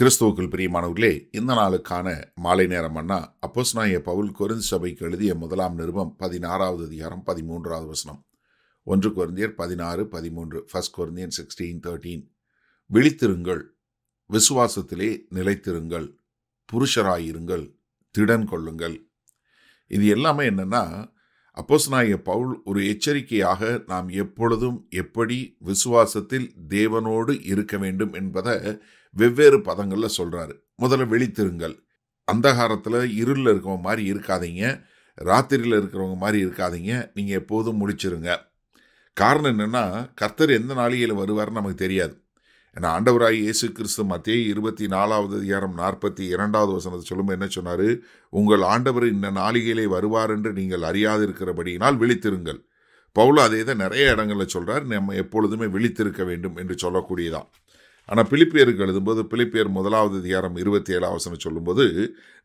கிறிஸ்துவுக்குள் பிரியமானவர்களே இந்த நாளுக்கான மாலை நேரம் அண்ணா அப்போஸ் நாய பவுல் கொரிந்த் சபைக்கு எழுதிய முதலாம் நிருபம் பதினாறாவது அதிகாரம் பதிமூன்றாவது வசனம் ஒன்று குருந்தியர் பதினாறு பதிமூன்று ஃபர்ஸ்ட் குருந்தியன் சிக்ஸ்டீன் தேர்ட்டீன் விழித்திருங்கள் விசுவாசத்திலே நிலைத்திருங்கள் புருஷராயிருங்கள் திடன் கொள்ளுங்கள் இது எல்லாமே என்னென்னா அப்போஸ்நாய பவுல் ஒரு எச்சரிக்கையாக நாம் எப்பொழுதும் எப்படி விசுவாசத்தில் தேவனோடு இருக்க வேண்டும் என்பதை வெவ்வேறு பதங்களில் சொல்கிறாரு முதல்ல வெளித்திருங்கள் அந்தகாரத்தில் இருளில் இருக்கிறவங்க மாதிரி இருக்காதீங்க ராத்திரியில் இருக்கிறவங்க மாதிரி இருக்காதீங்க நீங்கள் எப்போதும் முடிச்சிருங்க காரணம் என்னென்னா கர்த்தர் எந்த நாளிகையில் வருவார்னு நமக்கு தெரியாது ஏன்னா ஆண்டவராய் இயேசு கிறிஸ்து மத்திய இருபத்தி நாலாவது அதிகாரம் நாற்பத்தி இரண்டாவது வசனத்தை சொல்லும்போது என்ன சொன்னார் உங்கள் ஆண்டவர் இந்த நாளிகையிலே வருவார் என்று நீங்கள் அறியாதிருக்கிறபடியினால் விழித்திருங்கள் பவுல அதே தான் நிறைய இடங்களில் சொல்கிறார் நம்ம எப்பொழுதுமே விழித்திருக்க வேண்டும் என்று சொல்லக்கூடியதான் ஆனால் பிலிப்பியருக்கு எழுதும்போது பிலிப்பியர் முதலாவது அதிகாரம் இருபத்தி ஏழாம் வசனம் சொல்லும்போது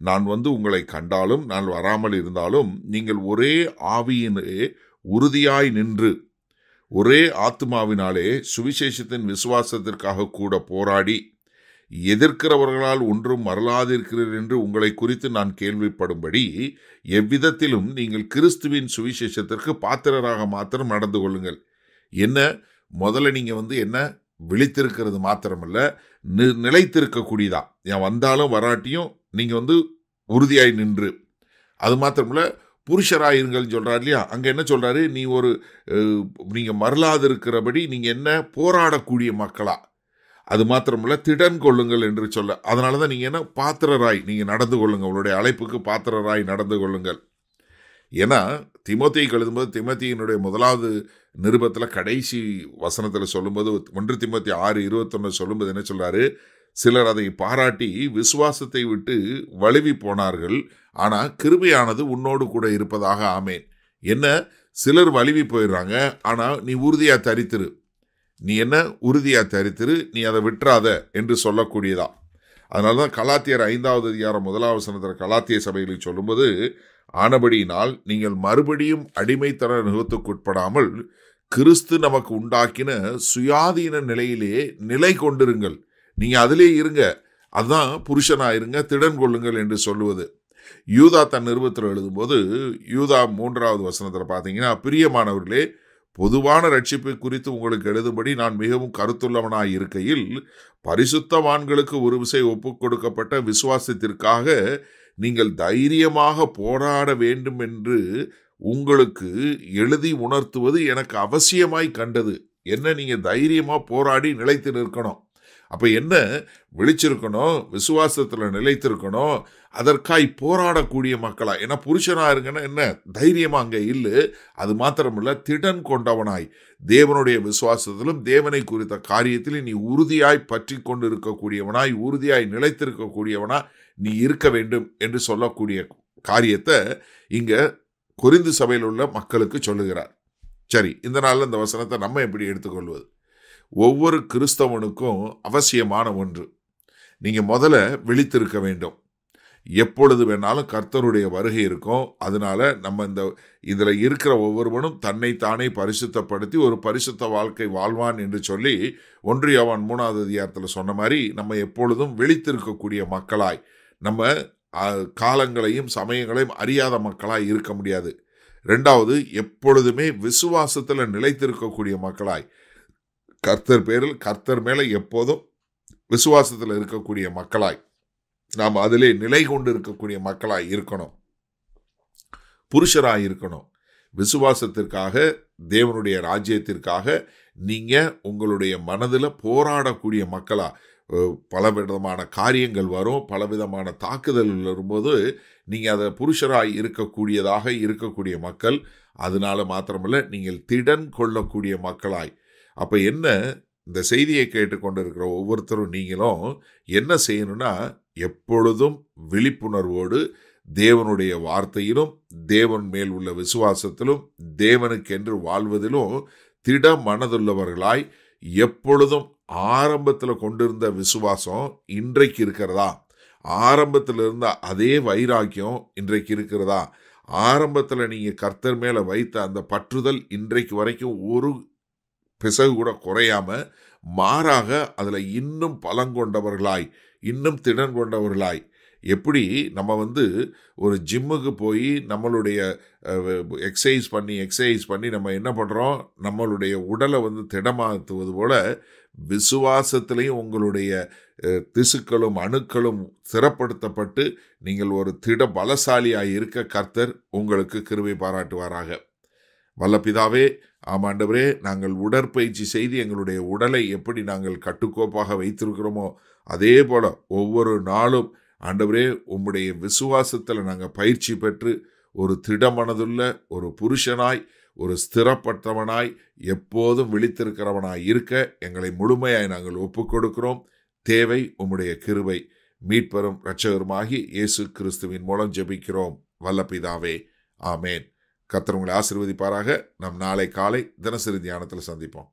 நான் வந்து உங்களை கண்டாலும் நான் வராமல் இருந்தாலும் நீங்கள் ஒரே ஆவியினே உறுதியாய் நின்று ஒரே ஆத்மாவினாலே சுவிசேஷத்தின் விசுவாசத்திற்காக கூட போராடி எதிர்க்கிறவர்களால் ஒன்றும் மறலாதிருக்கிறீர் என்று உங்களை குறித்து நான் கேள்விப்படும்படி எவ்விதத்திலும் நீங்கள் கிறிஸ்துவின் சுவிசேஷத்திற்கு பாத்திரராக மாத்திரம் நடந்து கொள்ளுங்கள் என்ன முதல்ல நீங்கள் வந்து என்ன விழித்திருக்கிறது மாத்திரமல்ல நி நிலைத்திருக்கக்கூடியதா என் வந்தாலும் வராட்டியும் நீங்கள் வந்து உறுதியாய் நின்று அது மாத்திரமில்ல புருஷராயிருங்கள் சொல்கிறார் இல்லையா அங்கே என்ன சொல்கிறாரு நீ ஒரு நீங்கள் மறலாது இருக்கிறபடி நீங்கள் என்ன போராடக்கூடிய மக்களா அது மாத்திரமில்ல திடன் கொள்ளுங்கள் என்று சொல்ல அதனால தான் நீங்கள் என்ன பாத்திரராய் நீங்கள் நடந்து கொள்ளுங்கள் உங்களுடைய அழைப்புக்கு பாத்திரராய் நடந்து கொள்ளுங்கள் ஏன்னா திமத்தியை கழுதும்போது திமத்தியினுடைய முதலாவது நிருபத்தில் கடைசி வசனத்தில் சொல்லும்போது ஒன்று திமோத்தி ஆறு இருபத்தொன்று சொல்லும்போது என்ன சொல்கிறாரு சிலர் அதை பாராட்டி விசுவாசத்தை விட்டு வழுவி போனார்கள் ஆனால் கிருபையானது உன்னோடு கூட இருப்பதாக ஆமேன் என்ன சிலர் வழுவி போயிடுறாங்க ஆனால் நீ உறுதியாக தரித்திரு நீ என்ன உறுதியாக தரித்திரு நீ அதை விட்டுறாத என்று சொல்லக்கூடியதா அதனால தான் கலாத்தியர் ஐந்தாவது அதிகாரம் முதலாவசனத்தில் கலாத்திய சபைகளை சொல்லும்போது ஆனபடியினால் நீங்கள் மறுபடியும் அடிமைத்தன நிறுவத்துக்குட்படாமல் கிறிஸ்து நமக்கு உண்டாக்கின சுயாதீன நிலையிலே நிலை கொண்டிருங்கள் நீங்கள் அதிலே இருங்க அதுதான் இருங்க திடன் கொள்ளுங்கள் என்று சொல்லுவது யூதா தன் எழுதும் எழுதும்போது யூதா மூன்றாவது வசனத்தில் பார்த்தீங்கன்னா பிரியமானவர்களே பொதுவான ரட்சிப்பு குறித்து உங்களுக்கு எழுதும்படி நான் மிகவும் கருத்துள்ளவனாய் இருக்கையில் பரிசுத்தவான்களுக்கு ஒரு விசை ஒப்புக் கொடுக்கப்பட்ட விசுவாசத்திற்காக நீங்கள் தைரியமாக போராட வேண்டும் என்று உங்களுக்கு எழுதி உணர்த்துவது எனக்கு அவசியமாய் கண்டது என்ன நீங்கள் தைரியமாக போராடி நிலைத்து நிற்கணும் அப்போ என்ன விழிச்சிருக்கணும் விசுவாசத்தில் நிலைத்திருக்கணும் அதற்காய் போராடக்கூடிய மக்களாக ஏன்னா புருஷனாக இருங்கன்னா என்ன தைரியமாக அங்கே இல்லை அது மாத்திரமில்ல திடன் கொண்டவனாய் தேவனுடைய விசுவாசத்திலும் தேவனை குறித்த காரியத்திலும் நீ உறுதியாய் பற்றி கொண்டு இருக்கக்கூடியவனாய் உறுதியாய் நிலைத்திருக்கக்கூடியவனா நீ இருக்க வேண்டும் என்று சொல்லக்கூடிய காரியத்தை இங்கே குறிந்து சபையில் உள்ள மக்களுக்கு சொல்லுகிறார் சரி இந்த நாளில் இந்த வசனத்தை நம்ம எப்படி எடுத்துக்கொள்வது ஒவ்வொரு கிறிஸ்தவனுக்கும் அவசியமான ஒன்று நீங்கள் முதல்ல விழித்திருக்க வேண்டும் எப்பொழுது வேணாலும் கர்த்தருடைய வருகை இருக்கும் அதனால நம்ம இந்த இதில் இருக்கிற ஒவ்வொருவனும் தன்னைத்தானே பரிசுத்தப்படுத்தி ஒரு பரிசுத்த வாழ்க்கை வாழ்வான் என்று சொல்லி அவன் மூணாவது அதிகாரத்தில் சொன்ன மாதிரி நம்ம எப்பொழுதும் விழித்திருக்கக்கூடிய மக்களாய் நம்ம காலங்களையும் சமயங்களையும் அறியாத மக்களாய் இருக்க முடியாது ரெண்டாவது எப்பொழுதுமே விசுவாசத்தில் நிலைத்திருக்கக்கூடிய மக்களாய் கர்த்தர் பேரில் கர்த்தர் மேலே எப்போதும் விசுவாசத்தில் இருக்கக்கூடிய மக்களாய் நாம் அதிலே நிலை கொண்டு இருக்கக்கூடிய மக்களாய் இருக்கணும் புருஷராக இருக்கணும் விசுவாசத்திற்காக தேவனுடைய ராஜ்யத்திற்காக நீங்கள் உங்களுடைய மனதில் போராடக்கூடிய மக்களாக பல விதமான காரியங்கள் வரும் பல விதமான தாக்குதல் வரும்போது நீங்கள் அதை புருஷராக இருக்கக்கூடியதாக இருக்கக்கூடிய மக்கள் அதனால மாத்திரமல்ல நீங்கள் திடன் கொள்ளக்கூடிய மக்களாய் அப்போ என்ன இந்த செய்தியை கேட்டுக்கொண்டிருக்கிற ஒவ்வொருத்தரும் நீங்களும் என்ன செய்யணும்னா எப்பொழுதும் விழிப்புணர்வோடு தேவனுடைய வார்த்தையிலும் தேவன் மேல் உள்ள விசுவாசத்திலும் தேவனுக்கென்று வாழ்வதிலும் திட மனதுள்ளவர்களாய் எப்பொழுதும் ஆரம்பத்தில் கொண்டிருந்த விசுவாசம் இன்றைக்கு இருக்கிறதா ஆரம்பத்தில் இருந்த அதே வைராக்கியம் இன்றைக்கு இருக்கிறதா ஆரம்பத்தில் நீங்கள் கர்த்தர் மேலே வைத்த அந்த பற்றுதல் இன்றைக்கு வரைக்கும் ஒரு பிசகு கூட குறையாம மாறாக அதில் இன்னும் பலங்கொண்டவர்களாய் இன்னும் திடன் கொண்டவர்களாய் எப்படி நம்ம வந்து ஒரு ஜிம்முக்கு போய் நம்மளுடைய எக்ஸசைஸ் பண்ணி எக்ஸசைஸ் பண்ணி நம்ம என்ன பண்ணுறோம் நம்மளுடைய உடலை வந்து திடமாத்துவது போல் விசுவாசத்துலேயும் உங்களுடைய திசுக்களும் அணுக்களும் சிறப்படுத்தப்பட்டு நீங்கள் ஒரு திட பலசாலியாக இருக்க கர்த்தர் உங்களுக்கு கிருவை பாராட்டுவாராக வல்லப்பிதாவே ஆம் ஆமாண்டவரே நாங்கள் உடற்பயிற்சி செய்து எங்களுடைய உடலை எப்படி நாங்கள் கட்டுக்கோப்பாக வைத்திருக்கிறோமோ அதே போல் ஒவ்வொரு நாளும் ஆண்டவரே உம்முடைய விசுவாசத்தில் நாங்கள் பயிற்சி பெற்று ஒரு திடமனதுள்ள ஒரு புருஷனாய் ஒரு ஸ்திரப்பட்டவனாய் எப்போதும் விழித்திருக்கிறவனாய் இருக்க எங்களை முழுமையாய் நாங்கள் ஒப்புக்கொடுக்கிறோம் தேவை உம்முடைய கிருவை மீட்பெறும் இரட்சகருமாகி இயேசு கிறிஸ்துவின் மூலம் ஜெபிக்கிறோம் வல்லபிதாவே ஆமேன் கத்தர் உங்களை ஆசிர்வதிப்பாராக நம் நாளை காலை தினசரி தியானத்தில் சந்திப்போம்